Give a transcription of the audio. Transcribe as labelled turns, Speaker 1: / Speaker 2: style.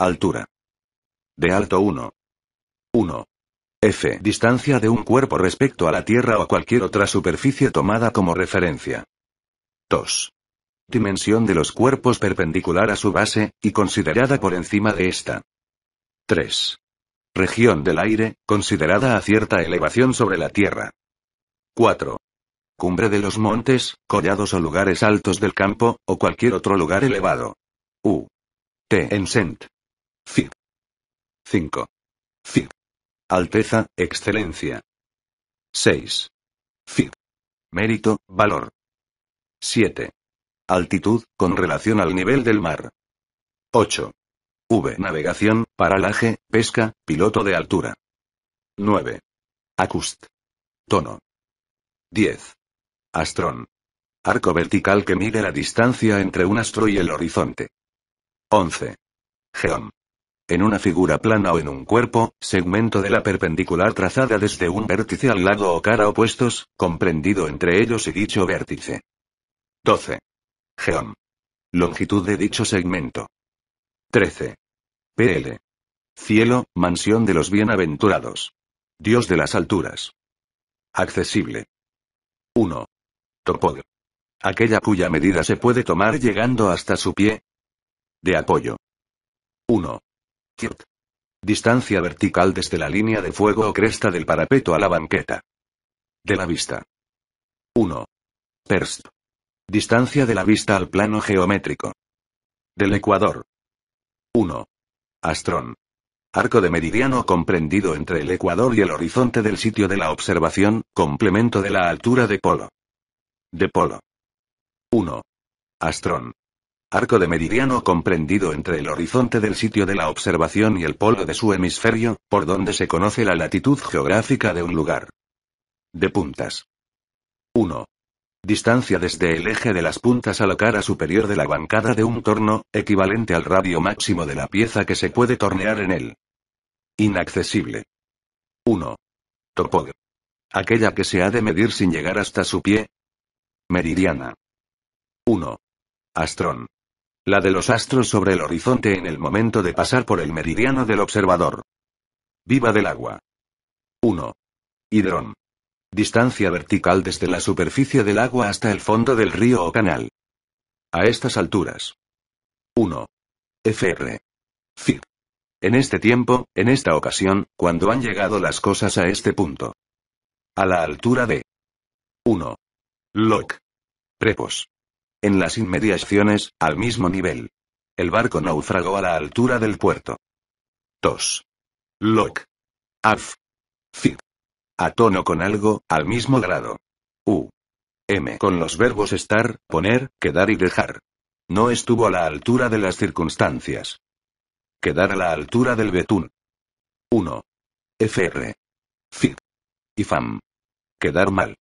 Speaker 1: Altura. De alto 1. 1. F. Distancia de un cuerpo respecto a la Tierra o a cualquier otra superficie tomada como referencia. 2. Dimensión de los cuerpos perpendicular a su base, y considerada por encima de esta. 3. Región del aire, considerada a cierta elevación sobre la Tierra. 4. Cumbre de los montes, collados o lugares altos del campo, o cualquier otro lugar elevado. U. T. Encent, Fi. 5. Fi. Alteza, excelencia. 6. Fi. Mérito, valor. 7. Altitud, con relación al nivel del mar. 8. V. Navegación, paralaje, pesca, piloto de altura. 9. Acust. Tono. 10. Astrón. Arco vertical que mide la distancia entre un astro y el horizonte. 11. Geom en una figura plana o en un cuerpo, segmento de la perpendicular trazada desde un vértice al lado o cara opuestos, comprendido entre ellos y dicho vértice. 12. Geom. Longitud de dicho segmento. 13. PL. Cielo, mansión de los bienaventurados. Dios de las alturas. Accesible. 1. Topod. Aquella cuya medida se puede tomar llegando hasta su pie. De apoyo. Distancia vertical desde la línea de fuego o cresta del parapeto a la banqueta. De la vista. 1. Persp. Distancia de la vista al plano geométrico. Del ecuador. 1. Astrón. Arco de meridiano comprendido entre el ecuador y el horizonte del sitio de la observación, complemento de la altura de polo. De polo. 1. Astrón arco de meridiano comprendido entre el horizonte del sitio de la observación y el polo de su hemisferio, por donde se conoce la latitud geográfica de un lugar. De puntas. 1. Distancia desde el eje de las puntas a la cara superior de la bancada de un torno, equivalente al radio máximo de la pieza que se puede tornear en él. Inaccesible. 1. Topog. Aquella que se ha de medir sin llegar hasta su pie. Meridiana. 1. Astrón la de los astros sobre el horizonte en el momento de pasar por el meridiano del observador. Viva del agua. 1. Hidrón. Distancia vertical desde la superficie del agua hasta el fondo del río o canal. A estas alturas. 1. FR. FIT. En este tiempo, en esta ocasión, cuando han llegado las cosas a este punto. A la altura de 1. LOC. Prepos. En las inmediaciones, al mismo nivel. El barco naufragó a la altura del puerto. Tos. Lock. Af. Zig. A tono con algo, al mismo grado. U. M. Con los verbos estar, poner, quedar y dejar. No estuvo a la altura de las circunstancias. Quedar a la altura del betún. 1. FR. Zig. Y fam. Quedar mal.